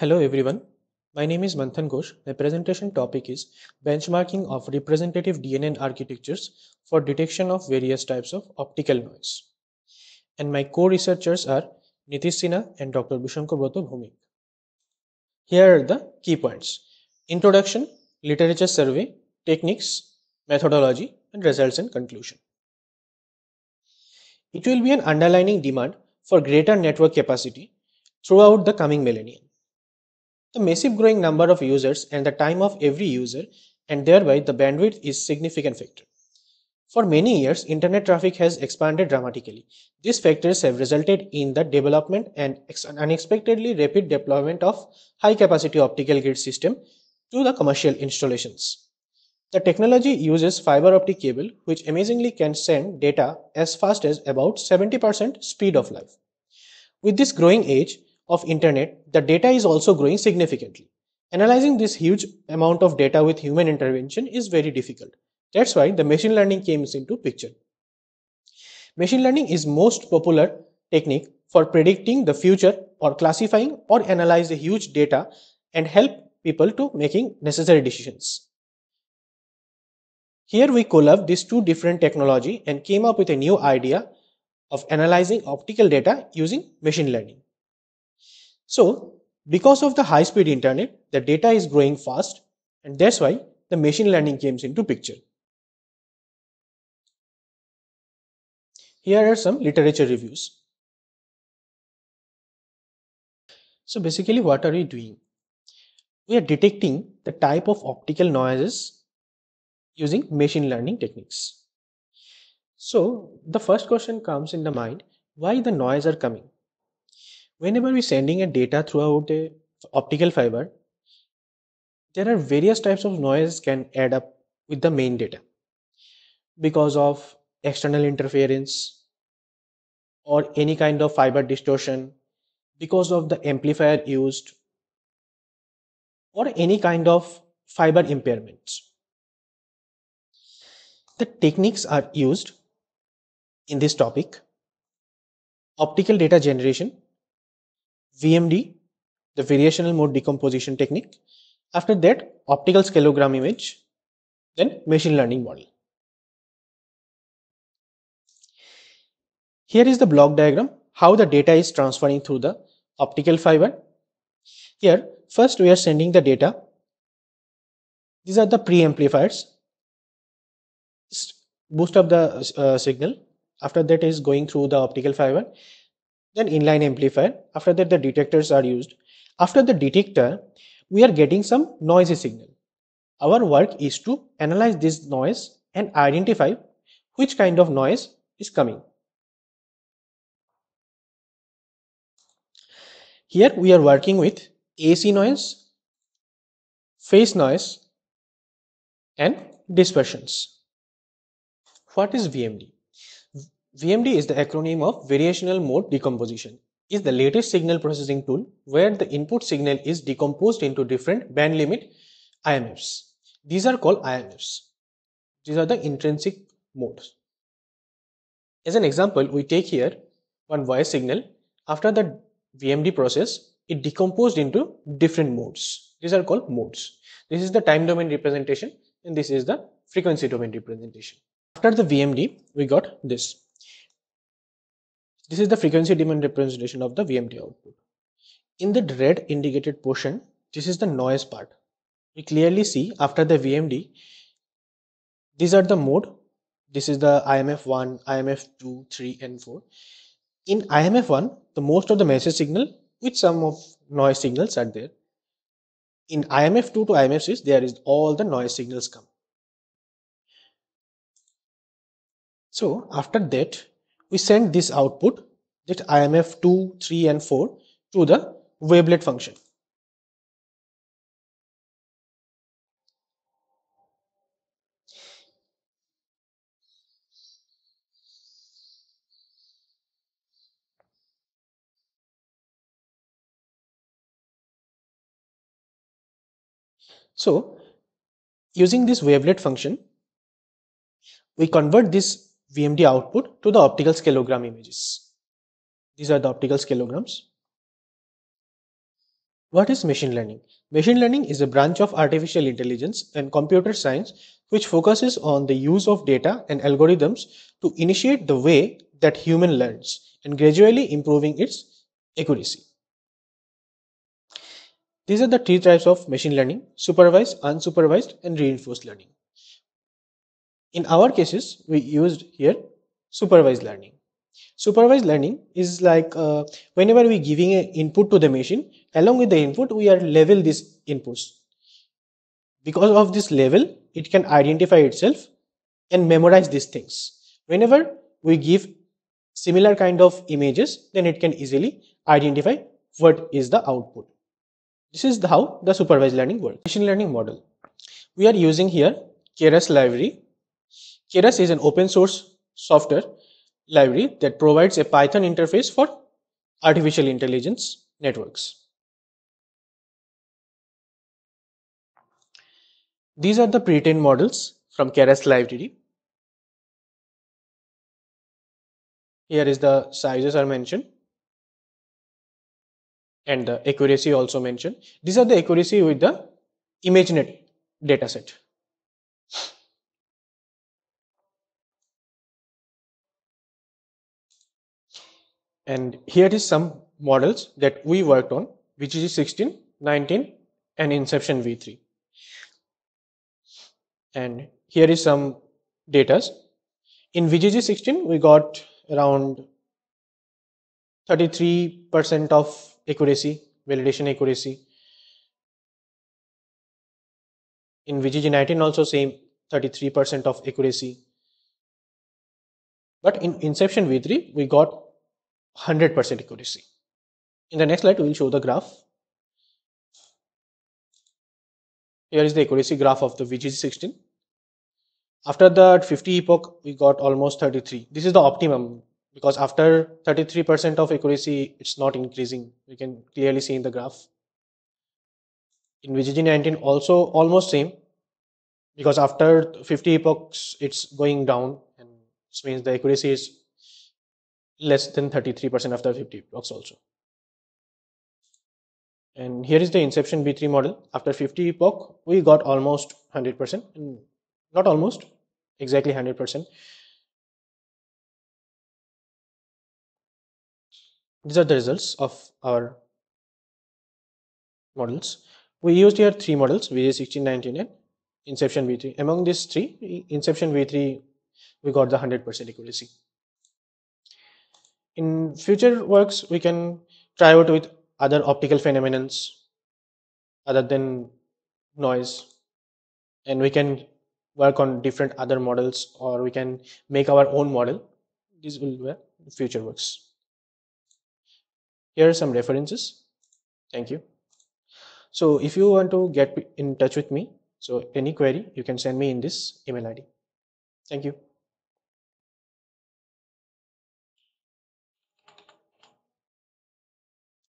Hello everyone. My name is Manthan Ghosh. My presentation topic is benchmarking of representative DNN architectures for detection of various types of optical noise. And my co-researchers are Nitish Sinha and Dr. Bishankar Brata Bhumik. Here are the key points. Introduction, literature survey, techniques, methodology, and results and conclusion. It will be an underlining demand for greater network capacity throughout the coming millennium the massive growing number of users and the time of every user and thereby the bandwidth is significant factor. For many years, internet traffic has expanded dramatically. These factors have resulted in the development and unexpectedly rapid deployment of high capacity optical grid system to the commercial installations. The technology uses fiber optic cable which amazingly can send data as fast as about 70% speed of light. With this growing age, of internet, the data is also growing significantly. Analyzing this huge amount of data with human intervention is very difficult. That's why the machine learning came into picture. Machine learning is most popular technique for predicting the future or classifying or analyze the huge data and help people to making necessary decisions. Here we collab these two different technology and came up with a new idea of analyzing optical data using machine learning. So because of the high speed internet, the data is growing fast and that's why the machine learning comes into picture. Here are some literature reviews. So basically what are we doing? We are detecting the type of optical noises using machine learning techniques. So the first question comes in the mind, why the noise are coming? whenever we're sending a data throughout a optical fiber, there are various types of noise can add up with the main data because of external interference or any kind of fiber distortion because of the amplifier used or any kind of fiber impairments. The techniques are used in this topic, optical data generation VMD, the variational mode decomposition technique. After that, optical scalogram image, then machine learning model. Here is the block diagram, how the data is transferring through the optical fiber. Here, first we are sending the data. These are the pre-amplifiers. Boost up the uh, signal. After that is going through the optical fiber then inline amplifier. After that, the detectors are used. After the detector, we are getting some noisy signal. Our work is to analyze this noise and identify which kind of noise is coming. Here we are working with AC noise, phase noise and dispersions. What is VMD? VMD is the acronym of Variational Mode Decomposition. is the latest signal processing tool where the input signal is decomposed into different band limit IMFs. These are called IMFs. These are the intrinsic modes. As an example, we take here one wire signal. After the VMD process, it decomposed into different modes. These are called modes. This is the time domain representation and this is the frequency domain representation. After the VMD, we got this. This is the frequency domain representation of the VMT output. In the red indicated portion, this is the noise part. We clearly see after the VMD, these are the mode. This is the IMF1, IMF2, 3 and 4. In IMF1, the most of the message signal with some of noise signals are there. In IMF2 to IMF6, there is all the noise signals come. So after that, we send this output that IMF2, 3 and 4 to the wavelet function. So using this wavelet function, we convert this VMD output to the optical scalogram images. These are the optical scalograms. What is machine learning? Machine learning is a branch of artificial intelligence and computer science which focuses on the use of data and algorithms to initiate the way that human learns and gradually improving its accuracy. These are the three types of machine learning, supervised, unsupervised and reinforced learning. In our cases, we used here supervised learning. Supervised learning is like uh, whenever we giving an input to the machine, along with the input, we are level these inputs. Because of this level, it can identify itself and memorize these things. Whenever we give similar kind of images, then it can easily identify what is the output. This is the how the supervised learning works. Machine learning model. We are using here Keras library Keras is an open source software library that provides a Python interface for artificial intelligence networks. These are the pre-trained models from Keras library. Here is the sizes are mentioned and the accuracy also mentioned. These are the accuracy with the ImageNet dataset. And here is some models that we worked on, which is 16, 19, and Inception V3. And here is some data. In VGG16, we got around 33% of accuracy, validation accuracy. In VGG19 also same 33% of accuracy. But in Inception V3, we got 100% accuracy. In the next slide, we will show the graph. Here is the accuracy graph of the VGG16. After that 50 epoch, we got almost 33. This is the optimum because after 33% of accuracy, it's not increasing. You can clearly see in the graph. In VGG19 also almost same because after 50 epochs, it's going down and this means the accuracy is less than 33% of the 50 blocks also. And here is the inception B3 model. After 50 epoch, we got almost 100%, and not almost, exactly 100%. These are the results of our models. We used here three models, VJ1619 and Inception V3. Among these three, Inception V3, we got the 100% accuracy. In future works, we can try out with other optical phenomena other than noise. And we can work on different other models or we can make our own model. This will be the future works. Here are some references. Thank you. So if you want to get in touch with me, so any query, you can send me in this email ID. Thank you.